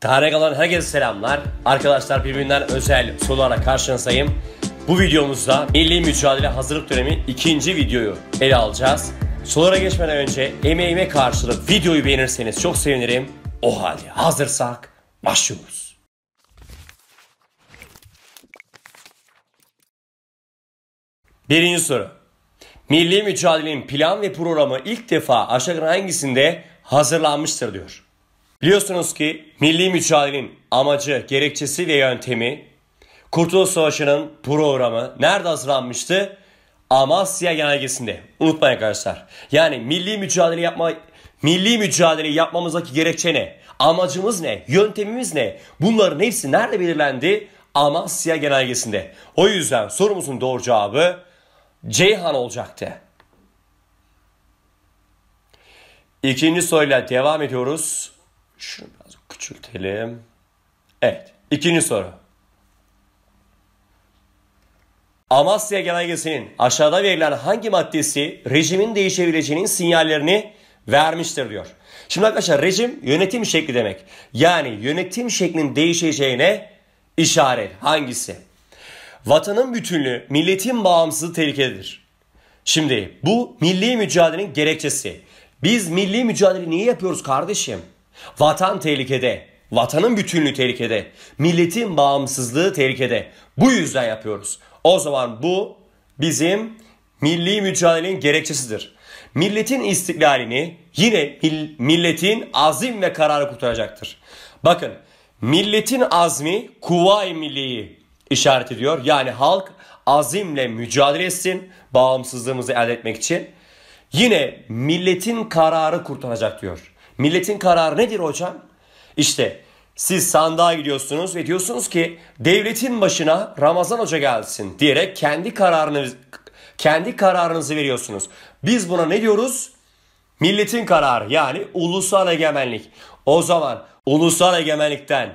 Tarih alan herkese selamlar. Arkadaşlar birbirinden özel sorulara karşınızdayım. Bu videomuzda Milli Mücadele Hazırlık Dönemi ikinci videoyu ele alacağız. Sorulara geçmeden önce emeğime karşılık videoyu beğenirseniz çok sevinirim. O halde hazırsak başlıyoruz. Birinci soru. Milli mücadelenin plan ve programı ilk defa aşağıdan hangisinde hazırlanmıştır diyor. Biliyorsunuz ki milli mücadelenin amacı, gerekçesi ve yöntemi Kurtuluş Savaşı'nın programı nerede hazırlanmıştı? Amasya Genelgesi'nde. Unutmayın arkadaşlar. Yani milli mücadele yapma milli mücadele yapmamızdaki gerekçe ne? Amacımız ne? Yöntemimiz ne? Bunların hepsi nerede belirlendi? Amasya Genelgesi'nde. O yüzden sorumuzun doğru cevabı Ceyhan olacaktı. İkinci soruyla devam ediyoruz. Şunu biraz küçültelim. Evet. İkinci soru. Amasya Genelgesi'nin aşağıda verilen hangi maddesi rejimin değişebileceğinin sinyallerini vermiştir diyor. Şimdi arkadaşlar rejim yönetim şekli demek. Yani yönetim şeklinin değişeceğine işaret hangisi? Vatanın bütünlüğü, milletin bağımsızlığı tehlikededir. Şimdi bu milli mücadelenin gerekçesi. Biz milli mücadele niye yapıyoruz kardeşim? Vatan tehlikede. Vatanın bütünlüğü tehlikede. Milletin bağımsızlığı tehlikede. Bu yüzden yapıyoruz. O zaman bu bizim milli mücadelenin gerekçesidir. Milletin istiklalini yine milletin azim ve kararı kurtaracaktır. Bakın milletin azmi kuvay milliyi işaret ediyor. Yani halk azimle mücadele etsin bağımsızlığımızı elde etmek için. Yine milletin kararı kurtaracak diyor. Milletin kararı nedir hocam? İşte siz sandığa gidiyorsunuz ve diyorsunuz ki devletin başına Ramazan Hoca gelsin diyerek kendi kararınız kendi kararınızı veriyorsunuz. Biz buna ne diyoruz? Milletin kararı yani ulusal egemenlik. O zaman ulusal egemenlikten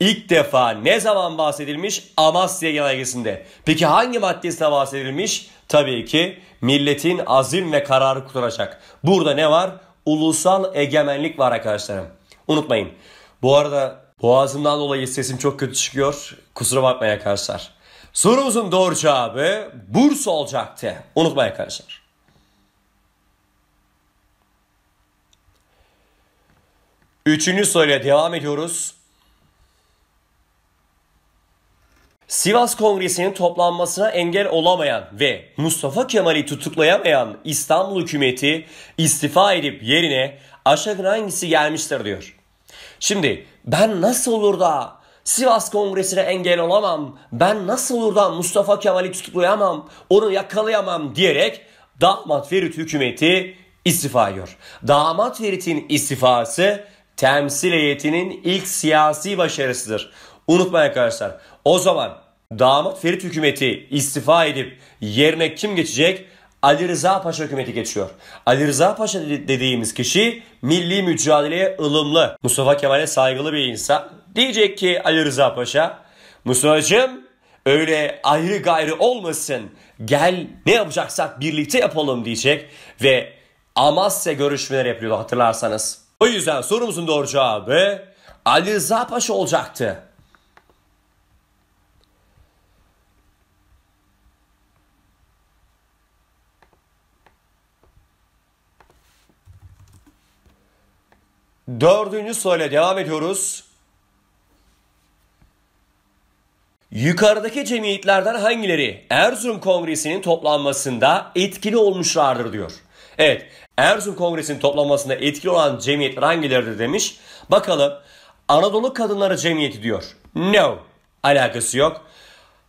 ilk defa ne zaman bahsedilmiş? Amasya Genelgesi'nde. Peki hangi maddesine bahsedilmiş? Tabii ki milletin azim ve kararı kurtaracak. Burada ne var? ulusal egemenlik var arkadaşlarım. Unutmayın. Bu arada boğazımdan dolayı sesim çok kötü çıkıyor. Kusura bakmayın arkadaşlar. Sorumuzun doğru cevabı Bursa olacaktı. Unutmayın arkadaşlar. Üçüncü soruyla devam ediyoruz. Sivas Kongresi'nin toplanmasına engel olamayan ve Mustafa Kemal'i tutuklayamayan İstanbul hükümeti istifa edip yerine aşağıdan hangisi gelmiştir diyor. Şimdi ben nasıl olur da Sivas Kongresi'ne engel olamam, ben nasıl olur da Mustafa Kemal'i tutuklayamam, onu yakalayamam diyerek damat Ferit hükümeti istifa ediyor. Damat Ferit'in istifası temsil heyetinin ilk siyasi başarısıdır. Unutmayın arkadaşlar o zaman damat Ferit hükümeti istifa edip yerine kim geçecek? Ali Rıza Paşa hükümeti geçiyor. Ali Rıza Paşa dediğimiz kişi milli mücadeleye ılımlı, Mustafa Kemal'e saygılı bir insan. Diyecek ki Ali Rıza Paşa, Mustafa'cığım öyle ayrı gayrı olmasın. Gel ne yapacaksak birlikte yapalım diyecek ve Amasya görüşmeler yapıyordu hatırlarsanız. O yüzden sorumuzun doğru cevabı Ali Rıza Paşa olacaktı. Dördüncü soruyla devam ediyoruz. Yukarıdaki cemiyetlerden hangileri Erzurum Kongresi'nin toplanmasında etkili olmuşlardır diyor. Evet Erzurum Kongresi'nin toplanmasında etkili olan cemiyetler hangileridir demiş. Bakalım Anadolu Kadınları Cemiyeti diyor. No alakası yok.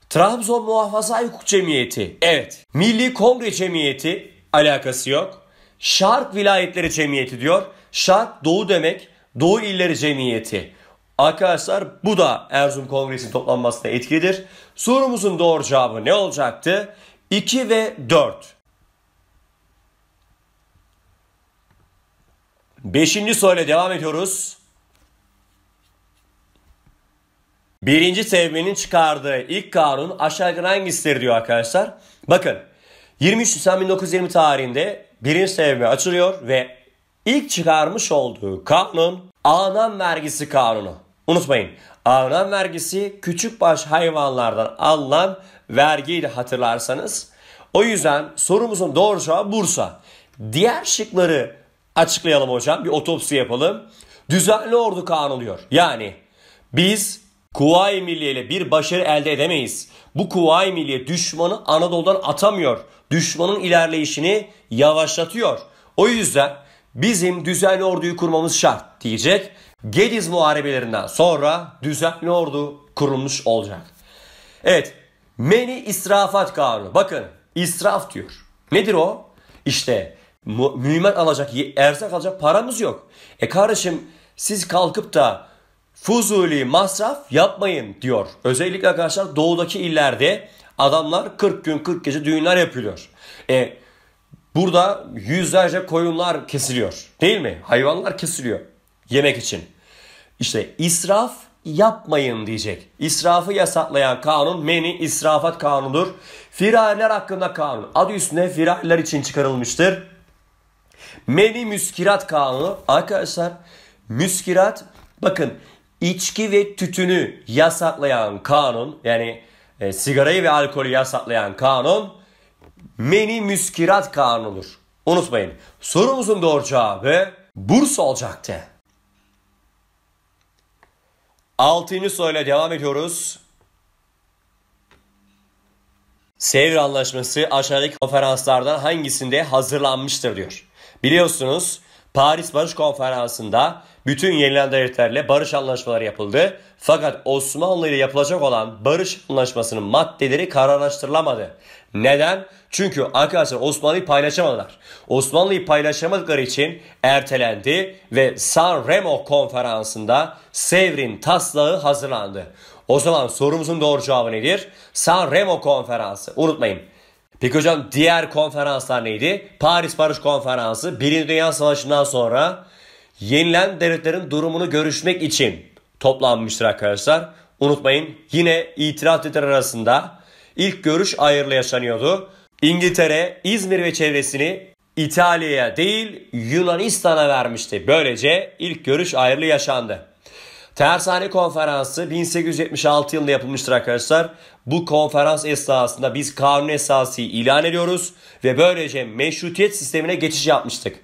Trabzon Muhafaza Hukuk Cemiyeti. Evet. Milli Kongre Cemiyeti alakası yok. Şark Vilayetleri Cemiyeti diyor. Şark Doğu demek. Doğu İlleri Cemiyeti. Arkadaşlar bu da Erzurum Kongresi'nin toplanmasına etkilidir. Sorumuzun doğru cevabı ne olacaktı? 2 ve 4. Beşinci soruyla devam ediyoruz. Birinci sevmenin çıkardığı ilk kanun aşağı hangisidir diyor arkadaşlar. Bakın 23 Nisan 1920 tarihinde birinci sevme açılıyor ve ilk çıkarmış olduğu kanun Anam vergisi kanunu. Unutmayın Anam vergisi küçük baş hayvanlardan alınan vergiydi hatırlarsanız. O yüzden sorumuzun doğru cevabı Bursa. Diğer şıkları açıklayalım hocam. Bir otopsi yapalım. Düzenli ordu kanunu diyor. Yani biz Kuvayi Milliye ile bir başarı elde edemeyiz. Bu Kuvayi Milliye düşmanı Anadolu'dan atamıyor. Düşmanın ilerleyişini yavaşlatıyor. O yüzden Bizim düzenli orduyu kurmamız şart diyecek. Gediz muharebelerinden sonra düzenli ordu kurulmuş olacak. Evet. Meni israfat kanunu. Bakın israf diyor. Nedir o? İşte mühimmat alacak, erzak alacak paramız yok. E kardeşim siz kalkıp da fuzuli masraf yapmayın diyor. Özellikle arkadaşlar doğudaki illerde adamlar 40 gün 40 gece düğünler yapıyor. E Burada yüzlerce koyunlar kesiliyor. Değil mi? Hayvanlar kesiliyor yemek için. İşte israf yapmayın diyecek. İsrafı yasaklayan kanun meni israfat kanunudur. Firariler hakkında kanun. Adı üstüne firariler için çıkarılmıştır. Meni müskirat kanunu. Arkadaşlar müskirat bakın içki ve tütünü yasaklayan kanun yani e, sigarayı ve alkolü yasaklayan kanun meni müskirat olur. Unutmayın sorumuzun doğru cevabı Bursa olacaktı. Altıncı soruyla devam ediyoruz. Sevr Anlaşması aşağıdaki konferanslardan hangisinde hazırlanmıştır diyor. Biliyorsunuz Paris Barış Konferansı'nda bütün yenilen devletlerle barış anlaşmaları yapıldı. Fakat Osmanlı ile yapılacak olan barış anlaşmasının maddeleri kararlaştırılamadı. Neden? Çünkü arkadaşlar Osmanlı'yı paylaşamadılar. Osmanlı'yı paylaşamadıkları için ertelendi ve San Remo konferansında Sevr'in taslağı hazırlandı. O zaman sorumuzun doğru cevabı nedir? San Remo konferansı. Unutmayın. Peki hocam diğer konferanslar neydi? Paris Barış Konferansı, Birinci Dünya Savaşı'ndan sonra yenilen devletlerin durumunu görüşmek için toplanmıştır arkadaşlar. Unutmayın yine itiraf devletleri arasında ilk görüş ayrılı yaşanıyordu. İngiltere, İzmir ve çevresini İtalya'ya değil Yunanistan'a vermişti. Böylece ilk görüş ayrılı yaşandı. Tersane Konferansı 1876 yılında yapılmıştır arkadaşlar. Bu konferans esnasında biz kanun esası ilan ediyoruz ve böylece meşrutiyet sistemine geçiş yapmıştık.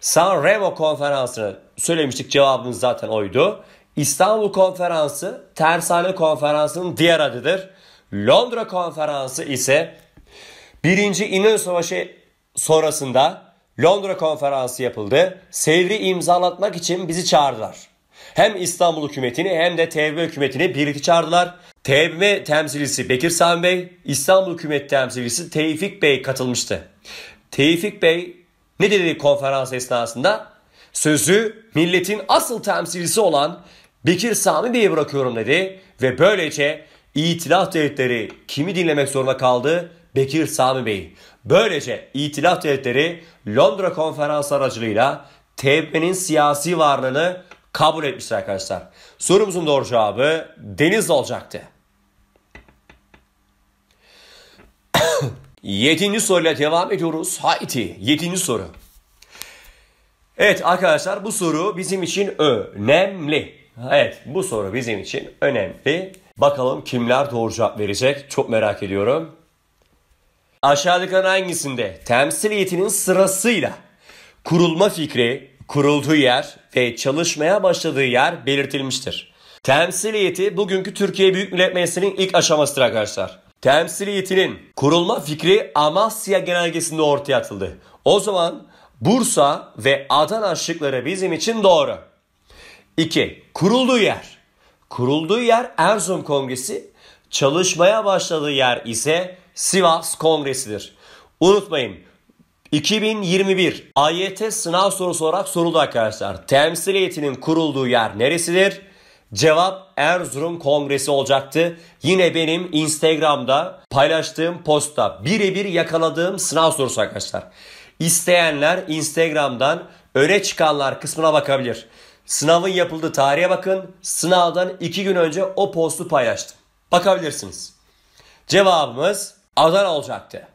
San Remo konferansını söylemiştik cevabımız zaten oydu. İstanbul konferansı tersane konferansının diğer adıdır. Londra konferansı ise 1. İnönü Savaşı sonrasında Londra konferansı yapıldı. Sevri imzalatmak için bizi çağırdılar. Hem İstanbul hükümetini hem de TBB hükümetini birlikte çağırdılar. TBB temsilcisi Bekir Sami Bey, İstanbul hükümet temsilcisi Tevfik Bey katılmıştı. Tevfik Bey ne dedi konferans esnasında? Sözü milletin asıl temsilcisi olan Bekir Sami Bey'e bırakıyorum dedi ve böylece itilaf devletleri kimi dinlemek zorunda kaldı? Bekir Sami Bey. Böylece itilaf devletleri Londra konferans aracılığıyla TB'nin siyasi varlığını kabul etmişler arkadaşlar. Sorumuzun doğru cevabı Deniz olacaktı. Yedinci soruyla devam ediyoruz. Haiti. Yedinci soru. Evet arkadaşlar bu soru bizim için önemli. Evet bu soru bizim için önemli. Bakalım kimler doğru cevap verecek çok merak ediyorum. Aşağıdakilerin hangisinde temsiliyetinin sırasıyla kurulma fikri, kurulduğu yer ve çalışmaya başladığı yer belirtilmiştir. Temsiliyeti bugünkü Türkiye Büyük Millet Meclisi'nin ilk aşamasıdır arkadaşlar temsiliyetinin kurulma fikri Amasya genelgesinde ortaya atıldı. O zaman Bursa ve Adana şıkları bizim için doğru. 2. Kurulduğu yer. Kurulduğu yer Erzurum Kongresi, çalışmaya başladığı yer ise Sivas Kongresi'dir. Unutmayın 2021 AYT sınav sorusu olarak soruldu arkadaşlar. Temsiliyetinin kurulduğu yer neresidir? Cevap Erzurum Kongresi olacaktı. Yine benim Instagram'da paylaştığım posta birebir yakaladığım sınav sorusu arkadaşlar. İsteyenler Instagram'dan öne çıkanlar kısmına bakabilir. Sınavın yapıldığı tarihe bakın. Sınavdan 2 gün önce o postu paylaştım. Bakabilirsiniz. Cevabımız Adana olacaktı.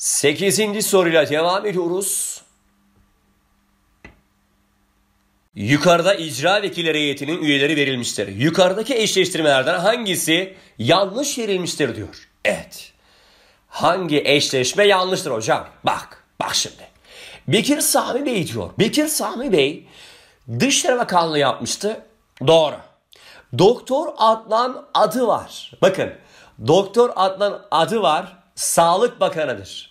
8. soruyla devam ediyoruz. Yukarıda icra vekili heyetinin üyeleri verilmiştir. Yukarıdaki eşleştirmelerden hangisi yanlış verilmiştir diyor. Evet. Hangi eşleşme yanlıştır hocam? Bak, bak şimdi. Bekir Sami Bey diyor. Bekir Sami Bey Dışişleri Bakanlığı yapmıştı. Doğru. Doktor Adnan adı var. Bakın Doktor Adnan adı var. Sağlık Bakanı'dır.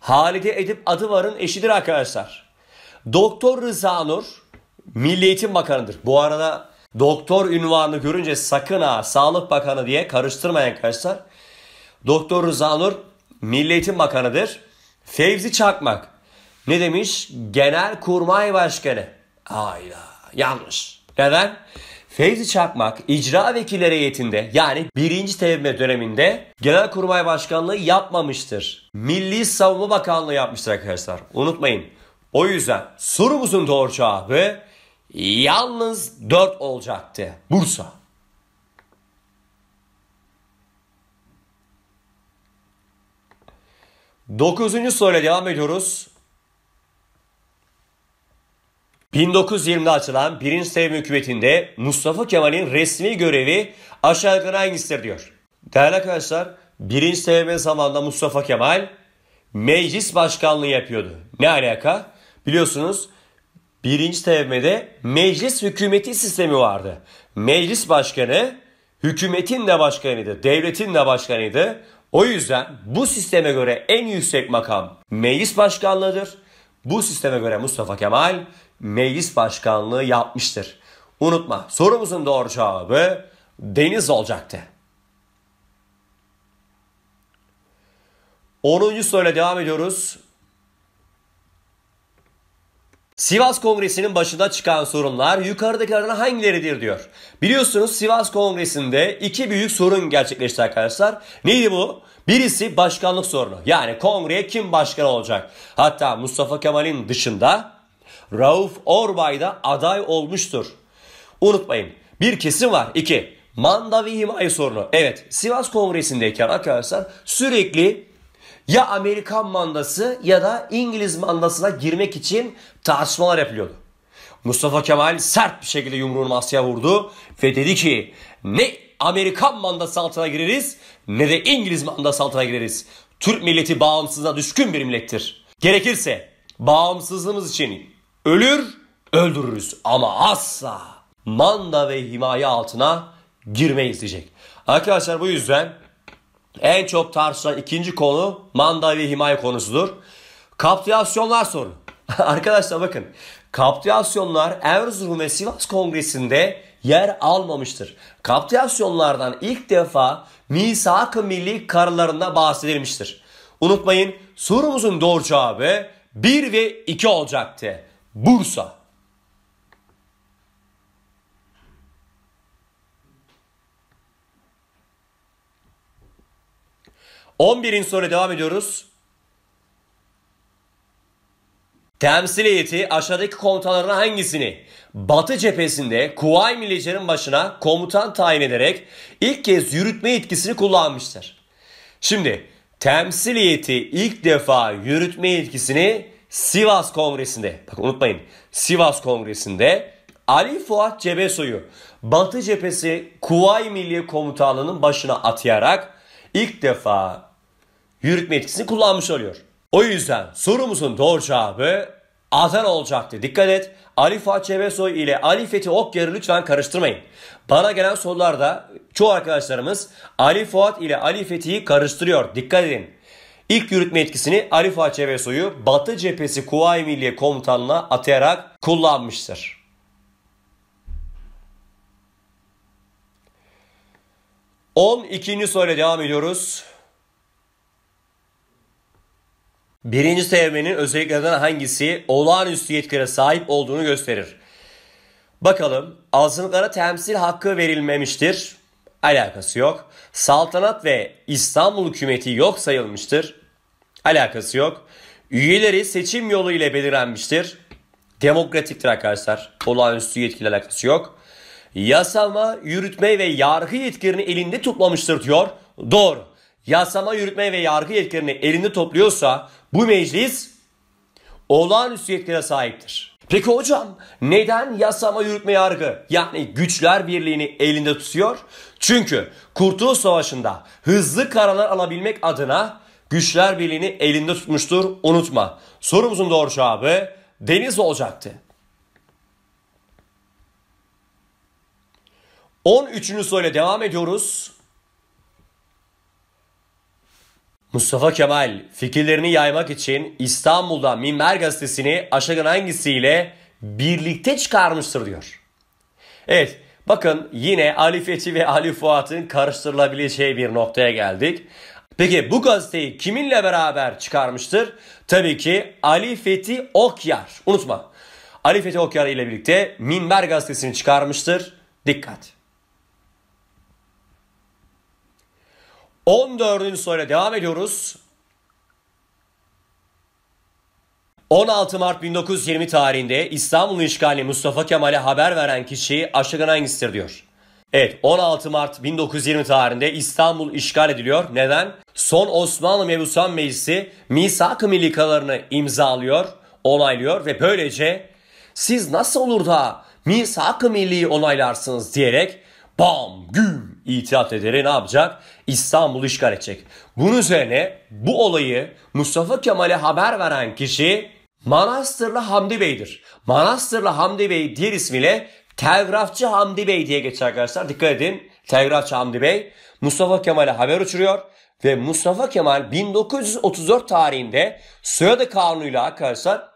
Halide Edip Adıvar'ın eşidir arkadaşlar. Doktor Rıza Nur Milli Eğitim Bakanı'dır. Bu arada doktor ünvanını görünce sakın ha Sağlık Bakanı diye karıştırmayın arkadaşlar. Doktor Rıza Nur Milli Eğitim Bakanı'dır. Fevzi Çakmak ne demiş? Genel Kurmay Başkanı. Hayda yanlış. Neden? Fevzi Çakmak icra vekili heyetinde yani birinci tevme döneminde Genelkurmay Başkanlığı yapmamıştır. Milli Savunma Bakanlığı yapmıştır arkadaşlar. Unutmayın. O yüzden sorumuzun doğru cevabı yalnız 4 olacaktı. Bursa. Dokuzuncu soruyla devam ediyoruz. 1920'de açılan Birinci Sevim Hükümeti'nde Mustafa Kemal'in resmi görevi aşağı yukarı hangisidir diyor. Değerli arkadaşlar Birinci Sevim zamanında Mustafa Kemal meclis başkanlığı yapıyordu. Ne alaka? Biliyorsunuz Birinci Sevim'de meclis hükümeti sistemi vardı. Meclis başkanı hükümetin de başkanıydı, devletin de başkanıydı. O yüzden bu sisteme göre en yüksek makam meclis başkanlığıdır. Bu sisteme göre Mustafa Kemal meclis başkanlığı yapmıştır. Unutma sorumuzun doğru cevabı deniz olacaktı. 10. soruyla devam ediyoruz. Sivas Kongresi'nin başında çıkan sorunlar yukarıdakilerden hangileridir diyor. Biliyorsunuz Sivas Kongresi'nde iki büyük sorun gerçekleşti arkadaşlar. Neydi bu? Birisi başkanlık sorunu. Yani kongreye kim başkan olacak? Hatta Mustafa Kemal'in dışında Rauf Orbay da aday olmuştur. Unutmayın bir kesim var. İki, Mandavi himaye sorunu. Evet Sivas Kongresi'ndeyken arkadaşlar sürekli ya Amerikan mandası ya da İngiliz mandasına girmek için tartışmalar yapılıyordu. Mustafa Kemal sert bir şekilde yumruğunu masaya vurdu ve dedi ki ne Amerikan mandası altına gireriz ne de İngiliz mandası altına gireriz. Türk milleti bağımsızlığa düşkün bir millettir. Gerekirse bağımsızlığımız için Ölür, öldürürüz ama asla manda ve himaye altına girmeyiz diyecek. Arkadaşlar bu yüzden en çok tartışılan ikinci konu manda ve himaye konusudur. Kapitülasyonlar sorunu. Arkadaşlar bakın kapitülasyonlar Erzurum ve Sivas Kongresi'nde yer almamıştır. Kapitülasyonlardan ilk defa misak-ı milli kararlarında bahsedilmiştir. Unutmayın sorumuzun doğru cevabı 1 ve 2 olacaktı. Bursa. On birin sonra devam ediyoruz. Temsil heyeti aşağıdaki komutanların hangisini Batı cephesinde Kuvayi Millilerin başına komutan tayin ederek ilk kez yürütme yetkisini kullanmıştır. Şimdi temsil heyeti ilk defa yürütme yetkisini Sivas Kongresi'nde, bakın unutmayın Sivas Kongresi'nde Ali Fuat Cebesoy'u Batı Cephesi Kuvay Milliye Komutanlığı'nın başına atayarak ilk defa yürütme etkisini kullanmış oluyor. O yüzden sorumuzun doğru cevabı Adana olacaktı. Dikkat et Ali Fuat Cebesoy ile Ali Fethi Okyar'ı lütfen karıştırmayın. Bana gelen sorularda çoğu arkadaşlarımız Ali Fuat ile Ali Fethi'yi karıştırıyor. Dikkat edin. İlk yürütme etkisini Ali Fuat Çevesoy'u Batı cephesi Kuvayi Milliye Komutanı'na atayarak kullanmıştır. On ikinci soruyla devam ediyoruz. Birinci sevmenin özelliklerinden hangisi olağanüstü yetkilere sahip olduğunu gösterir? Bakalım azınlıklara temsil hakkı verilmemiştir. Alakası yok. Saltanat ve İstanbul hükümeti yok sayılmıştır. Alakası yok. Üyeleri seçim yolu ile belirlenmiştir. Demokratiktir arkadaşlar. Olağanüstü yetkiyle alakası yok. Yasama, yürütme ve yargı yetkilerini elinde toplamıştır diyor. Doğru. Yasama, yürütme ve yargı yetkilerini elinde topluyorsa bu meclis olağanüstü yetkilere sahiptir. Peki hocam neden yasama yürütme yargı yani güçler birliğini elinde tutuyor? Çünkü Kurtuluş Savaşı'nda hızlı kararlar alabilmek adına güçler birliğini elinde tutmuştur. Unutma. Sorumuzun doğru cevabı deniz olacaktı. 13. soruyla devam ediyoruz. Mustafa Kemal fikirlerini yaymak için İstanbul'da Minber gazetesini Aşağıdan hangisiyle birlikte çıkarmıştır diyor. Evet bakın yine Ali Fethi ve Ali Fuat'ın karıştırılabileceği bir noktaya geldik. Peki bu gazeteyi kiminle beraber çıkarmıştır? Tabii ki Ali Fethi Okyar. Unutma. Ali Fethi Okyar ile birlikte Minber gazetesini çıkarmıştır. Dikkat. 14. soruyla devam ediyoruz. 16 Mart 1920 tarihinde İstanbul'un işgali Mustafa Kemal'e haber veren kişi aşağıdan hangisidir diyor. Evet 16 Mart 1920 tarihinde İstanbul işgal ediliyor. Neden? Son Osmanlı Mebusan Meclisi misak-ı millikalarını imzalıyor, onaylıyor ve böylece siz nasıl olur da misak-ı milliyi onaylarsınız diyerek bam güm itiat ederi ne yapacak? İstanbul işgal edecek. Bunun üzerine bu olayı Mustafa Kemal'e haber veren kişi Manastırlı Hamdi Bey'dir. Manastırlı Hamdi Bey diğer ismiyle Telgrafçı Hamdi Bey diye geçer arkadaşlar. Dikkat edin. Telgrafçı Hamdi Bey Mustafa Kemal'e haber uçuruyor ve Mustafa Kemal 1934 tarihinde soyadı kanunuyla arkadaşlar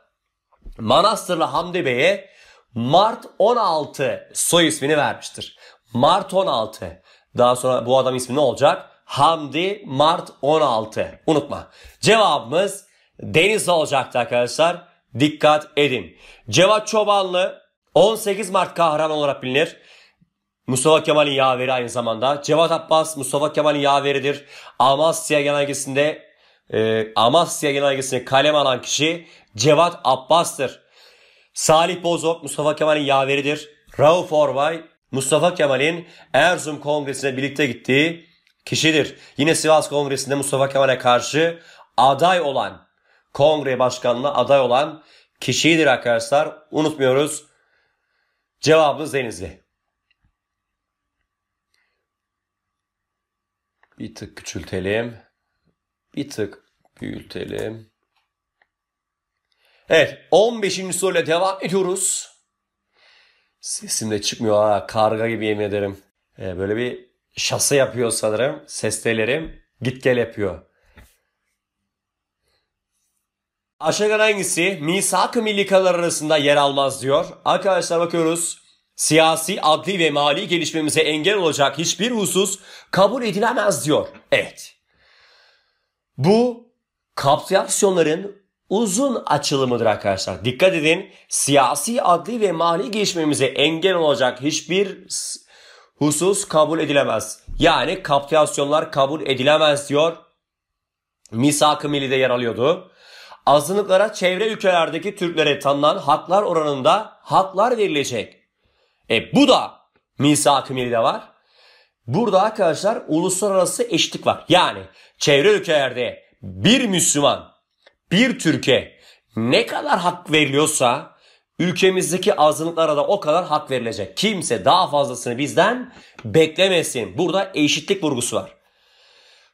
Manastırlı Hamdi Bey'e Mart 16 soy ismini vermiştir. Mart 16. Daha sonra bu adam ismi ne olacak? Hamdi Mart 16. Unutma. Cevabımız Deniz olacaktı arkadaşlar. Dikkat edin. Cevat Çobanlı 18 Mart kahraman olarak bilinir. Mustafa Kemal'in yaveri aynı zamanda. Cevat Abbas Mustafa Kemal'in yaveridir. Amasya Genelgesi'nde e, Amasya Genelgesi'ni kalem alan kişi Cevat Abbas'tır. Salih Bozok Mustafa Kemal'in yaveridir. Rauf Orbay Mustafa Kemal'in Erzurum Kongresi'ne birlikte gittiği kişidir. Yine Sivas Kongresi'nde Mustafa Kemal'e karşı aday olan, kongre başkanlığına aday olan kişidir arkadaşlar. Unutmuyoruz. Cevabımız Denizli. Bir tık küçültelim. Bir tık büyütelim. Evet 15. soruyla devam ediyoruz. Sesim de çıkmıyor ha karga gibi yemin ederim. Ee, böyle bir şase yapıyor sanırım. Ses Git gel yapıyor. Aşağıdan hangisi misak-ı millikalar arasında yer almaz diyor. Arkadaşlar bakıyoruz. Siyasi, adli ve mali gelişmemize engel olacak hiçbir husus kabul edilemez diyor. Evet. Bu kapsayaksiyonların uzun açılımıdır arkadaşlar. Dikkat edin siyasi, adli ve mali gelişmemize engel olacak hiçbir husus kabul edilemez. Yani kaptasyonlar kabul edilemez diyor. Misak-ı Milli'de yer alıyordu azınlıklara çevre ülkelerdeki Türklere tanınan haklar oranında haklar verilecek. E bu da misak-ı de var. Burada arkadaşlar uluslararası eşitlik var. Yani çevre ülkelerde bir Müslüman, bir Türkiye ne kadar hak veriliyorsa ülkemizdeki azınlıklara da o kadar hak verilecek. Kimse daha fazlasını bizden beklemesin. Burada eşitlik vurgusu var.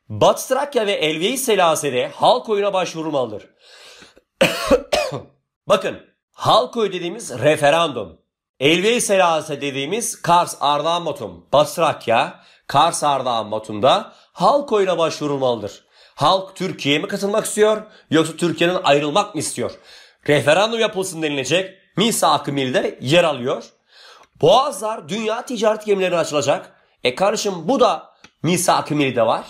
Batı Trakya ve Elveyi Selase'de halk oyuna başvurulmalıdır. Bakın halk oyu dediğimiz referandum. Elveyi Selase dediğimiz Kars Ardahanbatum, Batı Trakya, Kars Ardahanbatum'da halk oyuna başvurulmalıdır. Halk Türkiye'ye mi katılmak istiyor yoksa Türkiye'nin ayrılmak mı istiyor? Referandum yapılsın denilecek. Misak-ı yer alıyor. Boğazlar dünya ticaret gemilerine açılacak. E kardeşim bu da Misak-ı var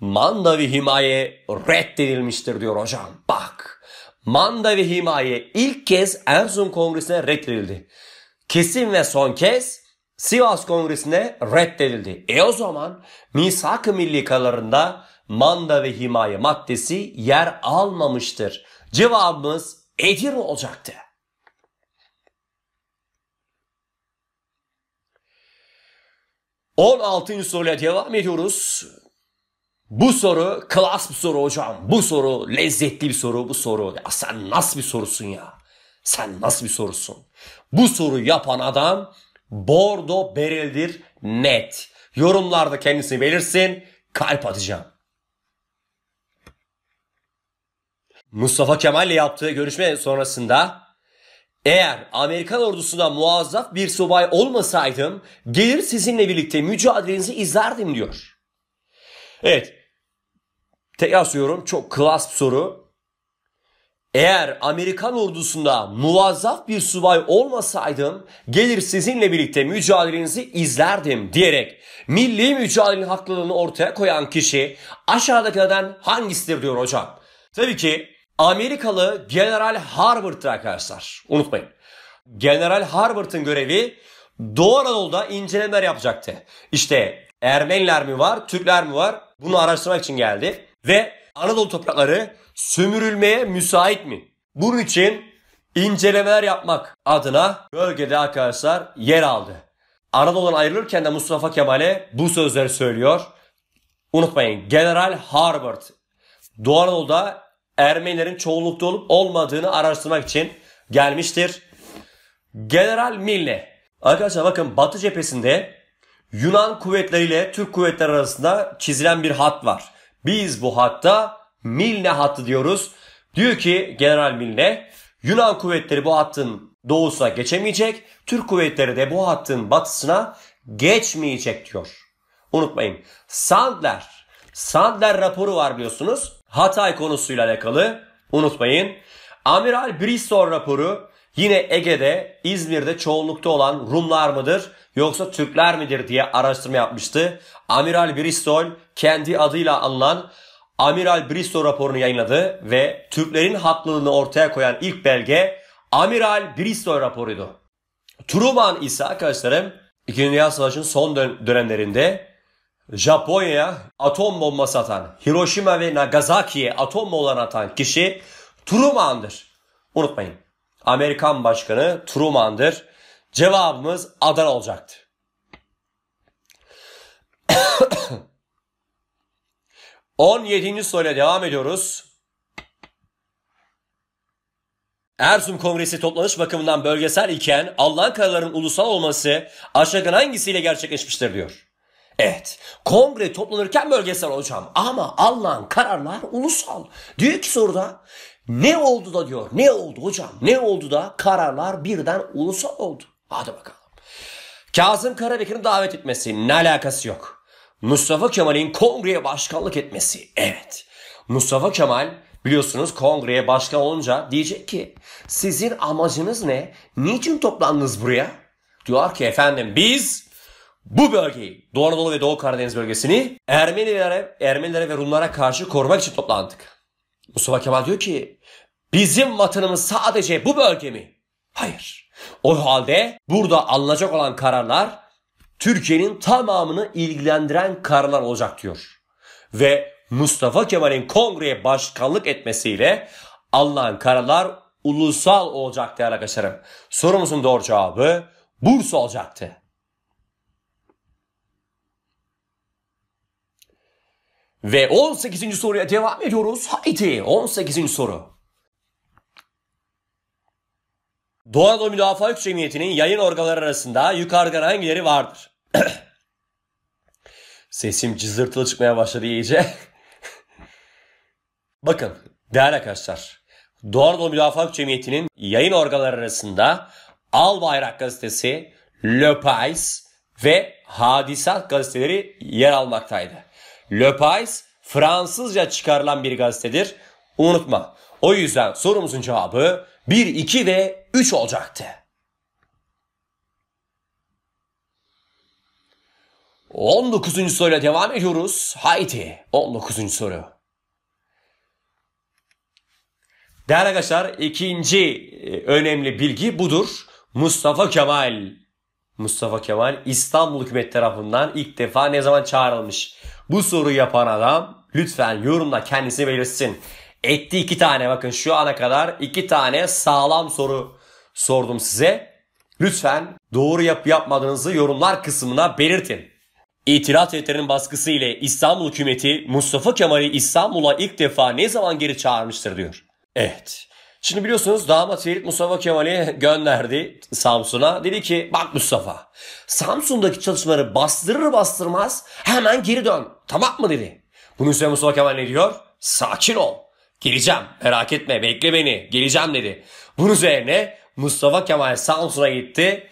manda ve himaye reddedilmiştir diyor hocam. Bak manda ve himaye ilk kez Erzurum Kongresi'ne reddedildi. Kesin ve son kez Sivas Kongresi'ne reddedildi. E o zaman misak-ı millikalarında manda ve himaye maddesi yer almamıştır. Cevabımız Edirne olacaktı. On altıncı soruyla devam ediyoruz. Bu soru klas bir soru hocam. Bu soru lezzetli bir soru bu soru. Ya sen nasıl bir sorusun ya? Sen nasıl bir sorusun? Bu soru yapan adam bordo bereldir net. Yorumlarda kendisini belirsin. Kalp atacağım. Mustafa Kemal ile yaptığı görüşme sonrasında eğer Amerikan ordusunda muazzaf bir subay olmasaydım gelir sizinle birlikte mücadelenizi izlerdim diyor. Evet Tekrar söylüyorum çok klas bir soru. Eğer Amerikan ordusunda muvazzaf bir subay olmasaydım gelir sizinle birlikte mücadelenizi izlerdim diyerek milli mücadele haklılığını ortaya koyan kişi aşağıdakilerden hangisidir diyor hocam. Tabii ki Amerikalı General Harbert'tır arkadaşlar. Unutmayın. General Harbert'ın görevi Doğu Anadolu'da incelemeler yapacaktı. İşte Ermeniler mi var, Türkler mi var? Bunu araştırmak için geldi ve Anadolu toprakları sömürülmeye müsait mi? Bunun için incelemeler yapmak adına bölgede arkadaşlar yer aldı. Anadolu'dan ayrılırken de Mustafa Kemal'e bu sözleri söylüyor. Unutmayın General Harbert Doğu Anadolu'da Ermenilerin çoğunlukta olup olmadığını araştırmak için gelmiştir. General Mille. Arkadaşlar bakın Batı cephesinde Yunan kuvvetleriyle Türk kuvvetleri arasında çizilen bir hat var. Biz bu hatta Milne hattı diyoruz. Diyor ki General Milne Yunan kuvvetleri bu hattın doğusuna geçemeyecek. Türk kuvvetleri de bu hattın batısına geçmeyecek diyor. Unutmayın. Sandler. Sandler raporu var biliyorsunuz. Hatay konusuyla alakalı. Unutmayın. Amiral Bristol raporu Yine Ege'de, İzmir'de çoğunlukta olan Rumlar mıdır yoksa Türkler midir diye araştırma yapmıştı. Amiral Bristol kendi adıyla anılan Amiral Bristol raporunu yayınladı ve Türklerin haklılığını ortaya koyan ilk belge Amiral Bristol raporuydu. Truman ise arkadaşlarım 2. Dünya Savaşı'nın son dönemlerinde Japonya'ya atom bombası atan, Hiroşima ve Nagasaki'ye atom bombası atan kişi Truman'dır. Unutmayın. Amerikan Başkanı Truman'dır. Cevabımız Adana olacaktı. On yedinci soruyla devam ediyoruz. Erzurum Kongresi toplanış bakımından bölgesel iken Allah'ın kararlarının ulusal olması aşağıdan hangisiyle gerçekleşmiştir diyor. Evet. Kongre toplanırken bölgesel olacağım. ama Allah'ın kararlar ulusal. Diyor ki soruda ne oldu da diyor. Ne oldu hocam? Ne oldu da kararlar birden ulusal oldu. Hadi bakalım. Kazım Karabekir'in davet etmesi ne alakası yok. Mustafa Kemal'in kongreye başkanlık etmesi. Evet. Mustafa Kemal biliyorsunuz kongreye başkan olunca diyecek ki sizin amacınız ne? Niçin toplandınız buraya? Diyor ki efendim biz bu bölgeyi Doğu Anadolu ve Doğu Karadeniz bölgesini Ermenilere, Ermenilere ve Rumlara karşı korumak için toplandık. Mustafa Kemal diyor ki Bizim vatanımız sadece bu bölge mi? Hayır. O halde burada alınacak olan kararlar Türkiye'nin tamamını ilgilendiren kararlar olacak diyor. Ve Mustafa Kemal'in kongreye başkanlık etmesiyle alınan kararlar ulusal olacak değerli arkadaşlarım. Sorumuzun doğru cevabı Bursa olacaktı. Ve 18. soruya devam ediyoruz. Haydi 18. soru. Doğu Anadolu Müdafaa Hukuk Cemiyeti'nin yayın organları arasında yukarıdan hangileri vardır? Sesim cızırtılı çıkmaya başladı iyice. Bakın değerli arkadaşlar. Doğu Anadolu Müdafaa Hukuk Cemiyeti'nin yayın organları arasında Al Bayrak gazetesi, Le Pais ve Hadisat gazeteleri yer almaktaydı. Le Pais Fransızca çıkarılan bir gazetedir. Unutma o yüzden sorumuzun cevabı 1, 2 ve 3 olacaktı. On dokuzuncu soruyla devam ediyoruz. Haydi on dokuzuncu soru. Değerli arkadaşlar ikinci e, önemli bilgi budur. Mustafa Kemal. Mustafa Kemal İstanbul hükümet tarafından ilk defa ne zaman çağrılmış? Bu soruyu yapan adam lütfen yorumda kendisini belirsin. Etti iki tane bakın şu ana kadar iki tane sağlam soru sordum size. Lütfen doğru yapı yapmadığınızı yorumlar kısmına belirtin. İtiraz yeterinin baskısı ile İstanbul hükümeti Mustafa Kemal'i İstanbul'a ilk defa ne zaman geri çağırmıştır diyor. Evet. Şimdi biliyorsunuz damat Ferit Mustafa Kemal'i gönderdi Samsun'a. Dedi ki bak Mustafa Samsun'daki çalışmaları bastırır bastırmaz hemen geri dön. Tamam mı dedi. Bunun üzerine Mustafa Kemal ne diyor? Sakin ol. Geleceğim merak etme bekle beni geleceğim dedi. Bunun üzerine Mustafa Kemal Samsun'a gitti.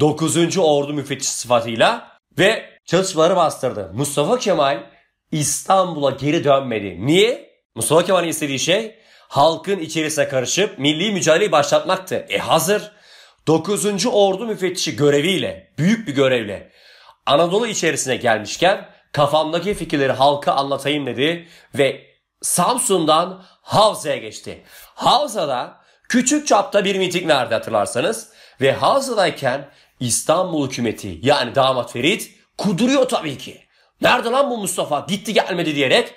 9. Ordu müfettişi sıfatıyla ve çalışmaları bastırdı. Mustafa Kemal İstanbul'a geri dönmedi. Niye? Mustafa Kemal'in istediği şey halkın içerisine karışıp milli mücadeleyi başlatmaktı. E hazır 9. Ordu müfettişi göreviyle, büyük bir görevle Anadolu içerisine gelmişken kafamdaki fikirleri halka anlatayım dedi ve Samsun'dan Havza'ya geçti. Havza'da küçük çapta bir miting nerede hatırlarsanız. Ve Havza'dayken İstanbul hükümeti yani damat Ferit kuduruyor tabii ki. Nerede lan bu Mustafa gitti gelmedi diyerek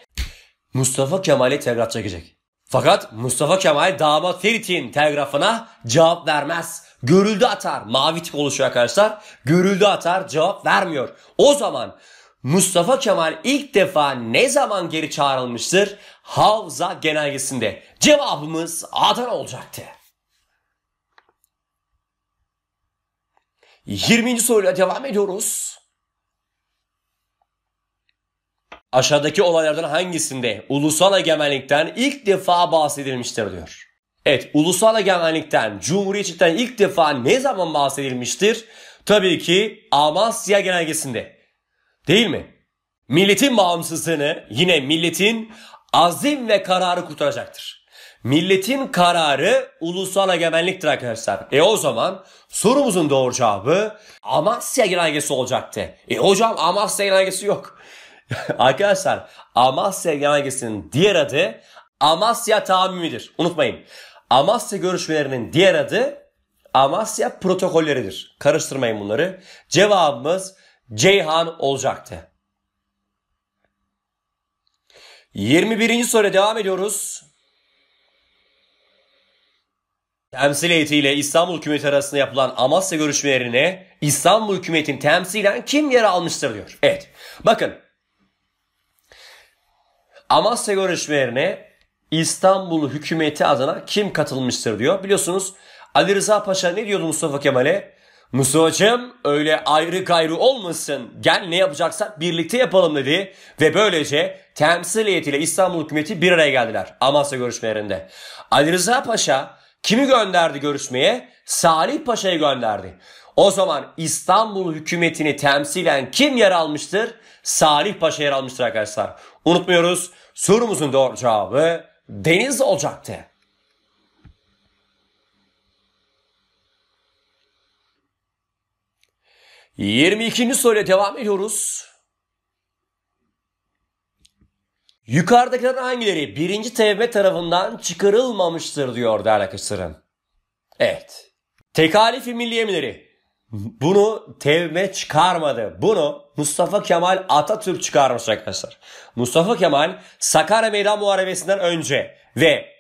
Mustafa Kemal'e telgraf çekecek. Fakat Mustafa Kemal damat Ferit'in telgrafına cevap vermez. Görüldü atar. Mavi tip oluşuyor arkadaşlar. Görüldü atar cevap vermiyor. O zaman Mustafa Kemal ilk defa ne zaman geri çağrılmıştır? Havza genelgesinde. Cevabımız Adana olacaktı. 20. soruyla devam ediyoruz. Aşağıdaki olaylardan hangisinde ulusal egemenlikten ilk defa bahsedilmiştir diyor. Evet, ulusal egemenlikten, cumhuriyetçilikten ilk defa ne zaman bahsedilmiştir? Tabii ki Amasya Genelgesi'nde. Değil mi? Milletin bağımsızlığını, yine milletin azim ve kararı kurtaracaktır. Milletin kararı ulusal egemenliktir arkadaşlar. E o zaman sorumuzun doğru cevabı Amasya genelgesi olacaktı. E hocam Amasya genelgesi yok. arkadaşlar Amasya genelgesinin diğer adı Amasya tahammümidir. Unutmayın. Amasya görüşmelerinin diğer adı Amasya protokolleridir. Karıştırmayın bunları. Cevabımız Ceyhan olacaktı. 21. soruya devam ediyoruz. Temsil heyetiyle İstanbul hükümeti arasında yapılan Amasya görüşmelerine İstanbul hükümetin temsilen kim yer almıştır diyor. Evet. Bakın. Amasya görüşmelerine İstanbul hükümeti adına kim katılmıştır diyor. Biliyorsunuz Ali Rıza Paşa ne diyordu Mustafa Kemal'e? Musa öyle ayrı gayrı olmasın gel ne yapacaksak birlikte yapalım dedi ve böylece temsil heyetiyle İstanbul hükümeti bir araya geldiler Amasya görüşmelerinde. Ali Rıza Paşa kimi gönderdi görüşmeye? Salih Paşa'yı gönderdi. O zaman İstanbul hükümetini temsilen kim yer almıştır? Salih Paşa yer almıştır arkadaşlar. Unutmuyoruz sorumuzun doğru cevabı deniz olacaktı. 22. soruyla devam ediyoruz. Yukarıdakilerin hangileri birinci tevbe tarafından çıkarılmamıştır diyor değerli arkadaşlarım. Evet. Tekalifi milli Bunu tevbe çıkarmadı. Bunu Mustafa Kemal Atatürk çıkarmış arkadaşlar. Mustafa Kemal Sakarya Meydan Muharebesi'nden önce ve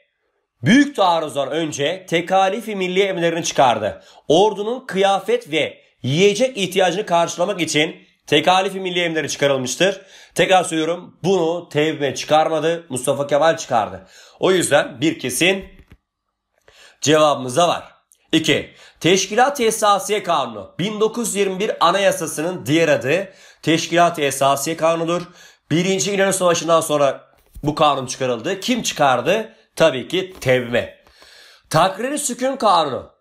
Büyük taarruzdan önce tekalifi milli emirlerini çıkardı. Ordunun kıyafet ve yiyecek ihtiyacını karşılamak için tekalifi milli emleri çıkarılmıştır. Tekrar söylüyorum bunu TBMM çıkarmadı Mustafa Kemal çıkardı. O yüzden bir kesin cevabımıza var. 2. Teşkilat-ı Esasiye Kanunu 1921 Anayasası'nın diğer adı Teşkilat-ı Esasiye Kanunu'dur. Birinci İnönü Savaşı'ndan sonra bu kanun çıkarıldı. Kim çıkardı? Tabii ki TBMM. Takriri Sükun Kanunu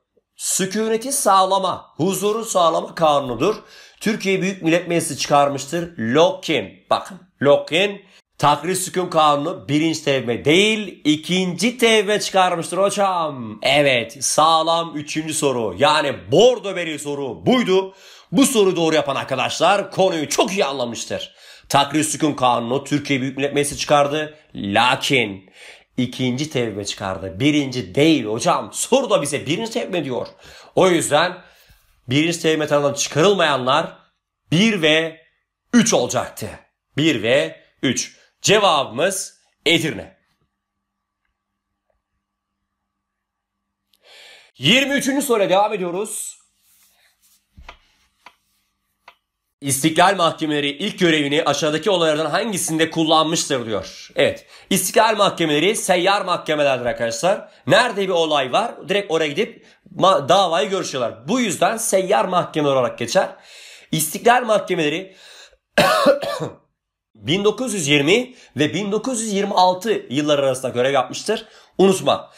sükuneti sağlama, huzuru sağlama kanunudur. Türkiye Büyük Millet Meclisi çıkarmıştır. Lokin, bakın Lokin takrir sükun kanunu birinci tevme değil ikinci tevme çıkarmıştır hocam. Evet sağlam üçüncü soru yani bordo veri soru buydu. Bu soruyu doğru yapan arkadaşlar konuyu çok iyi anlamıştır. Takrir sükun kanunu Türkiye Büyük Millet Meclisi çıkardı. Lakin ikinci tevbe çıkardı. Birinci değil hocam. Sur da bize birinci tevbe diyor. O yüzden birinci tevbe tarafından çıkarılmayanlar 1 ve 3 olacaktı. 1 ve 3. Cevabımız Edirne. 23. soruya devam ediyoruz. İstiklal mahkemeleri ilk görevini aşağıdaki olaylardan hangisinde kullanmıştır diyor. Evet. İstiklal mahkemeleri seyyar mahkemelerdir arkadaşlar. Nerede bir olay var direkt oraya gidip davayı görüşüyorlar. Bu yüzden seyyar mahkeme olarak geçer. İstiklal mahkemeleri 1920 ve 1926 yılları arasında görev yapmıştır. Unutma.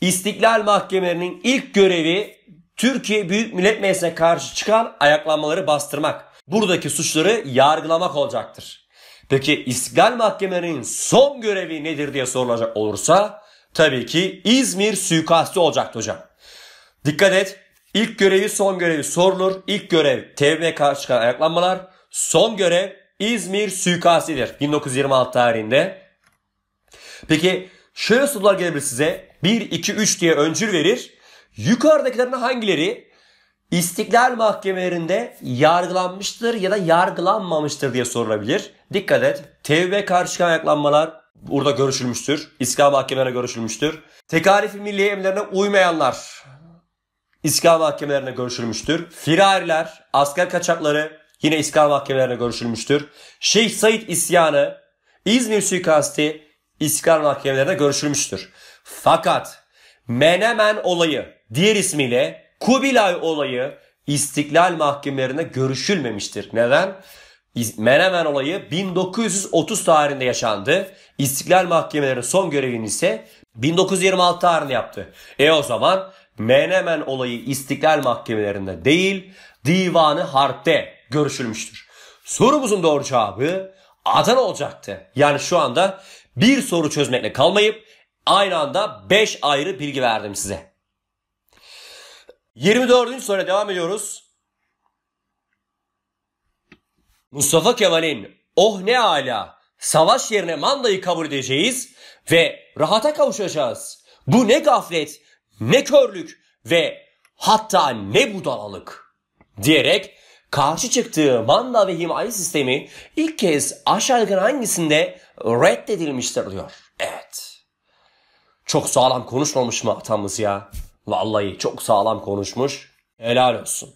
İstiklal mahkemelerinin ilk görevi Türkiye Büyük Millet Meclisi'ne karşı çıkan ayaklanmaları bastırmak buradaki suçları yargılamak olacaktır. Peki istiklal mahkemelerinin son görevi nedir diye sorulacak olursa tabii ki İzmir suikastı olacaktı hocam. Dikkat et ilk görevi son görevi sorulur. İlk görev TBMM'ye karşı çıkan ayaklanmalar. Son görev İzmir suikastidir 1926 tarihinde. Peki şöyle sorular gelebilir size. 1, 2, 3 diye öncül verir. Yukarıdakilerden hangileri İstiklal mahkemelerinde yargılanmıştır ya da yargılanmamıştır diye sorulabilir. Dikkat et. Tevbe karşı ayaklanmalar burada görüşülmüştür. İstiklal mahkemelerine görüşülmüştür. Tekalifi milli emirlerine uymayanlar İstiklal mahkemelerine görüşülmüştür. Firariler, asker kaçakları yine İstiklal mahkemelerine görüşülmüştür. Şeyh Said isyanı, İzmir suikasti İstiklal mahkemelerine görüşülmüştür. Fakat Menemen olayı diğer ismiyle Kubilay olayı İstiklal mahkemelerine görüşülmemiştir. Neden? Menemen olayı 1930 tarihinde yaşandı. İstiklal mahkemelerinin son görevini ise 1926 tarihinde yaptı. E o zaman Menemen olayı İstiklal mahkemelerinde değil Divanı Harp'te görüşülmüştür. Sorumuzun doğru cevabı Adana olacaktı. Yani şu anda bir soru çözmekle kalmayıp aynı anda 5 ayrı bilgi verdim size. 24. sonra devam ediyoruz. Mustafa Kemal'in oh ne ala savaş yerine mandayı kabul edeceğiz ve rahata kavuşacağız. Bu ne gaflet, ne körlük ve hatta ne budalalık diyerek karşı çıktığı manda ve himaye sistemi ilk kez aşağı hangisinde reddedilmiştir diyor. Evet. Çok sağlam konuşmamış mı atamız ya? Vallahi çok sağlam konuşmuş. Helal olsun.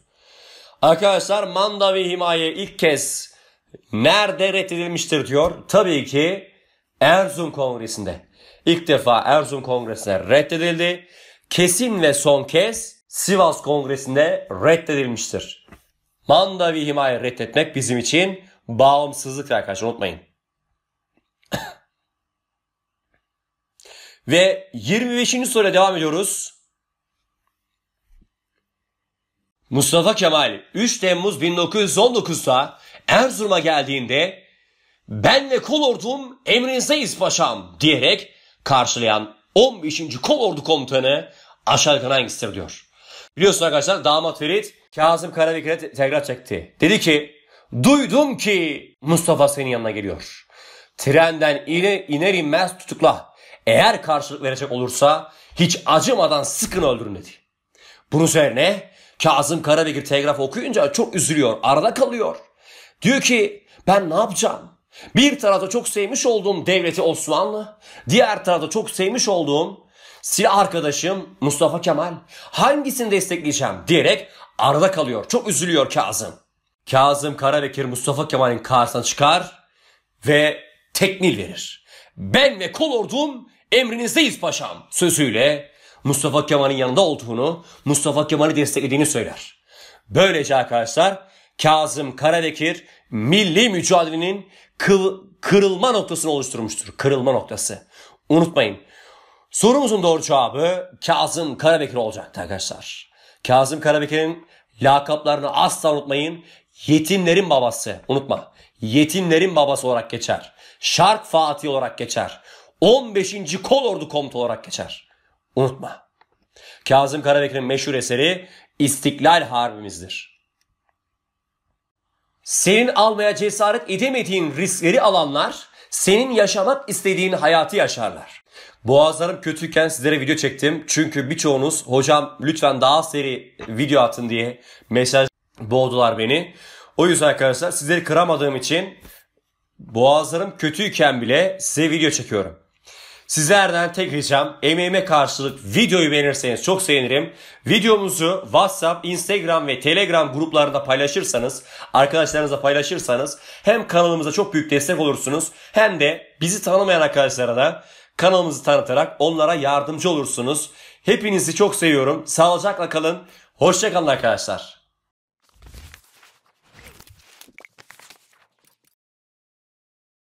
Arkadaşlar mandavi himaye ilk kez nerede reddedilmiştir diyor. Tabii ki Erzurum Kongresi'nde. İlk defa Erzurum Kongresi'nde reddedildi. Kesin ve son kez Sivas Kongresi'nde reddedilmiştir. Mandavi himaye reddetmek bizim için bağımsızlık arkadaşlar unutmayın. ve 25. soruyla devam ediyoruz. Mustafa Kemal 3 Temmuz 1919'da Erzurum'a geldiğinde ben ve kol ordum emrinizdeyiz paşam diyerek karşılayan 15. kol ordu komutanı aşağı Kanangist'tir diyor. Biliyorsun arkadaşlar damat Ferit Kazım Karabekir'e tekrar çekti. Dedi ki duydum ki Mustafa senin yanına geliyor. Trenden ile iner inmez tutukla. Eğer karşılık verecek olursa hiç acımadan sıkın öldürün dedi. Bunun üzerine Kazım Karabekir telgraf okuyunca çok üzülüyor. Arada kalıyor. Diyor ki ben ne yapacağım? Bir tarafta çok sevmiş olduğum devleti Osmanlı, diğer tarafta çok sevmiş olduğum silah arkadaşım Mustafa Kemal hangisini destekleyeceğim diyerek arada kalıyor. Çok üzülüyor Kazım. Kazım Karabekir Mustafa Kemal'in karşısına çıkar ve tekmil verir. Ben ve kol ordum emrinizdeyiz paşam sözüyle Mustafa Kemal'in yanında olduğunu, Mustafa Kemal'i desteklediğini söyler. Böylece arkadaşlar Kazım Karabekir milli mücadelenin kıl, kırılma noktasını oluşturmuştur. Kırılma noktası. Unutmayın. Sorumuzun doğru cevabı Kazım Karabekir olacaktı arkadaşlar. Kazım Karabekir'in lakaplarını asla unutmayın. Yetimlerin babası. Unutma. Yetimlerin babası olarak geçer. Şark Fatih olarak geçer. 15. Kolordu Komutu olarak geçer. Unutma. Kazım Karabekir'in meşhur eseri İstiklal Harbimizdir. Senin almaya cesaret edemediğin riskleri alanlar senin yaşamak istediğin hayatı yaşarlar. Boğazlarım kötüyken sizlere video çektim. Çünkü birçoğunuz hocam lütfen daha seri video atın diye mesaj boğdular beni. O yüzden arkadaşlar sizleri kıramadığım için boğazlarım kötüyken bile size video çekiyorum. Sizlerden tek ricam emeğime karşılık videoyu beğenirseniz çok sevinirim. Videomuzu WhatsApp, Instagram ve Telegram gruplarında paylaşırsanız, arkadaşlarınızla paylaşırsanız hem kanalımıza çok büyük destek olursunuz hem de bizi tanımayan arkadaşlara da kanalımızı tanıtarak onlara yardımcı olursunuz. Hepinizi çok seviyorum. Sağlıcakla kalın. Hoşçakalın arkadaşlar.